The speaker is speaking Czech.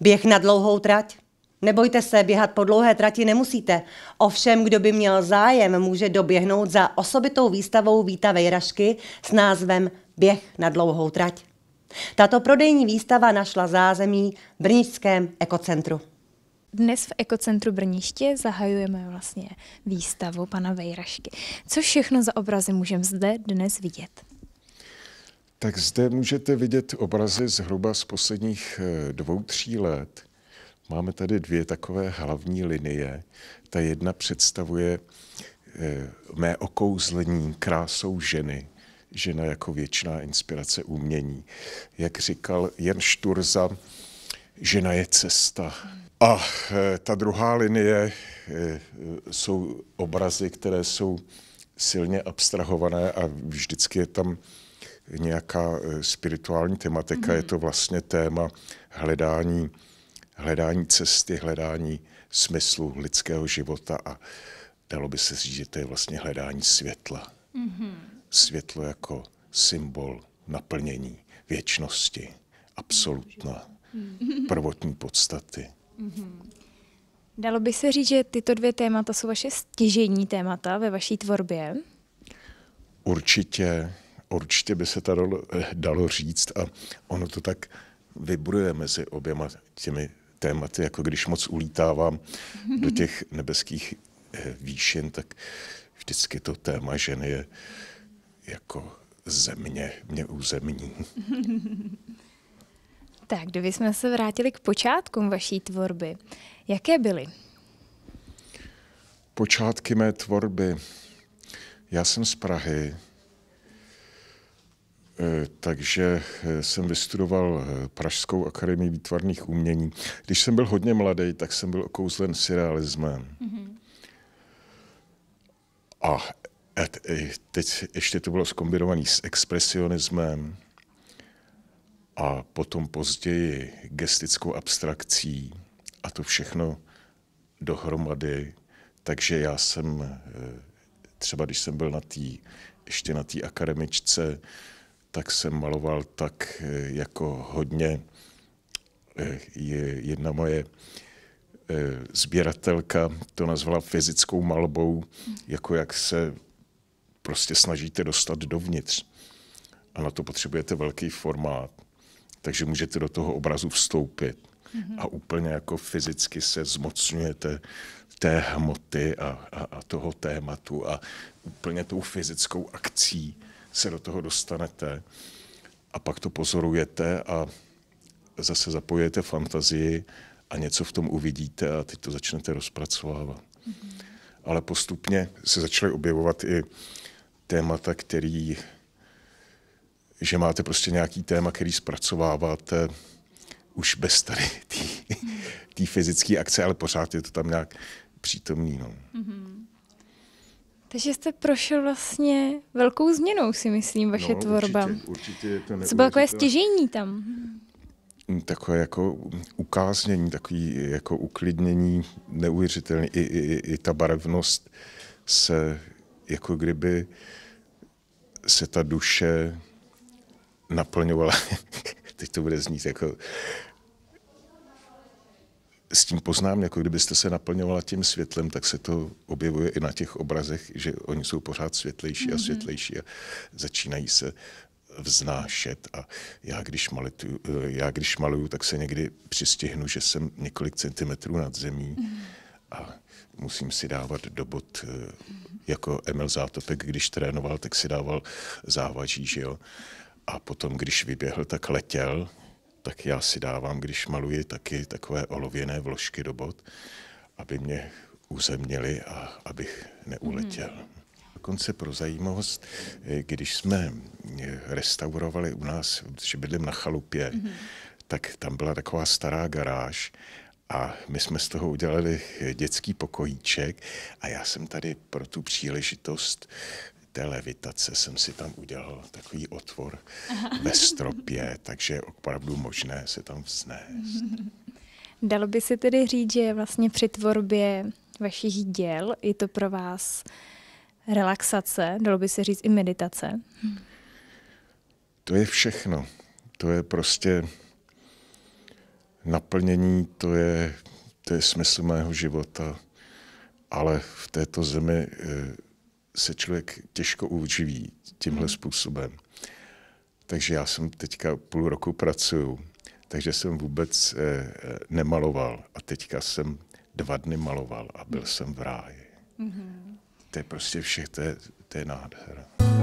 Běh na dlouhou trať? Nebojte se, běhat po dlouhé trati nemusíte. Ovšem, kdo by měl zájem, může doběhnout za osobitou výstavou Víta Vejrašky s názvem Běh na dlouhou trať. Tato prodejní výstava našla zázemí v Brničském ekocentru. Dnes v ekocentru Brniště zahajujeme vlastně výstavu pana Vejrašky. Co všechno za obrazy můžeme zde dnes vidět? tak zde můžete vidět obrazy zhruba z posledních eh, dvou, tří let. Máme tady dvě takové hlavní linie. Ta jedna představuje eh, mé okouzlení krásou ženy, žena jako věčná inspirace umění. Jak říkal Jan Šturza, žena je cesta. A eh, ta druhá linie jsou obrazy, které jsou silně abstrahované a vždycky je tam nějaká eh, spirituální tematika, mm-hmm. je mhm. to vlastně téma hledání, hledání cesty, hledání smyslu lidského života a dalo by se říct, že to je vlastně hledání světla. Mm-hmm. Světlo jako symbol naplnění věčnosti, absolutna, mm-hmm. prvotní podstaty. Mm-hmm. Dalo by se říct, že tyto dvě témata jsou vaše stěžení témata ve vaší tvorbě? Určitě určitě by se to dalo, eh, dalo říct a ono to tak vybruje mezi oběma těmi tématy, jako když moc ulítávám do těch nebeských eh, výšin, tak vždycky to téma ženy je jako země, mě území. Tak, jsme se vrátili k počátkům vaší tvorby, jaké byly? Počátky mé tvorby. Já jsem z Prahy, Eh, takže eh, jsem vystudoval eh, Pražskou akademii výtvarných umění. Když jsem byl hodně mladý, tak jsem byl okouzlen surrealismem. Mm-hmm. A teď ještě to bylo skombinované s expresionismem a potom později gestickou abstrakcí a to všechno dohromady. Takže já jsem, třeba když jsem byl na tý, ještě na té akademičce, tak jsem maloval tak eh, jako hodně. Eh, je jedna moje eh, sběratelka to nazvala fyzickou malbou, jako jak se prostě snažíte dostat dovnitř. A na to potřebujete velký formát. Takže můžete do toho obrazu vstoupit a úplně jako fyzicky se zmocňujete té hmoty a, a, a toho tématu a úplně tou fyzickou akcí se do toho dostanete a pak to pozorujete a zase zapojujete fantazii a něco v tom uvidíte a teď to začnete rozpracovávat. Mm-hmm. Ale postupně se začaly objevovat i témata, který, že máte prostě nějaký téma, který zpracováváte už bez tady té mhm. fyzické akce, ale pořád je to tam nějak přítomný. No. Mm-hmm. Takže jste prošel vlastně velkou změnou, si myslím, vaše no, tvorba. Určitě, určitě to Co bylo takové stěžení tam? Mm, takové jako ukáznění, takový jako uklidnění, neuvěřitelné I, i, i ta barevnost se, jako kdyby se ta duše naplňovala, teď to bude znít jako s tím poznám, jako kdybyste se naplňovala tím světlem, tak se to objevuje i na těch obrazech, že oni jsou pořád světlejší mm-hmm. a mhm. světlejší a začínají se vznášet a já když, malitu, já když maluju, tak se někdy přistihnu, že jsem několik centimetrů nad zemí mhm. a musím si dávat do bod, eh, mhm. jako Emil Zátopek, když trénoval, tak si dával závaží, že jo. A potom, když vyběhl, tak letěl, tak já si dávám, když maluji, taky takové olověné vložky do bot, aby mě uzemnili a abych neuletěl. Mm. Dokonce pro zajímavost, eh, když jsme eh, restaurovali u nás, že bydlím na chalupě, mm. tak tam byla taková stará garáž a my jsme z toho udělali eh, dětský pokojíček a já jsem tady pro tu příležitost té levitace jsem si tam udělal takový otvor Aha. ve stropě, takže je opravdu možné se tam vznést. Dalo by se tedy říct, že vlastně při tvorbě vašich děl je to pro vás relaxace, dalo by se říct i meditace? To je všechno. To je prostě naplnění, to je, to je smysl mého života. Ale v této zemi eh, se člověk těžko uživí tímhle mhm. způsobem. Takže já jsem teďka půl roku pracuju, takže jsem vůbec eh, eh nemaloval. A teďka jsem dva dny maloval a byl mhm. jsem v ráji. hmm To je prostě všech, to je, to je nádhera.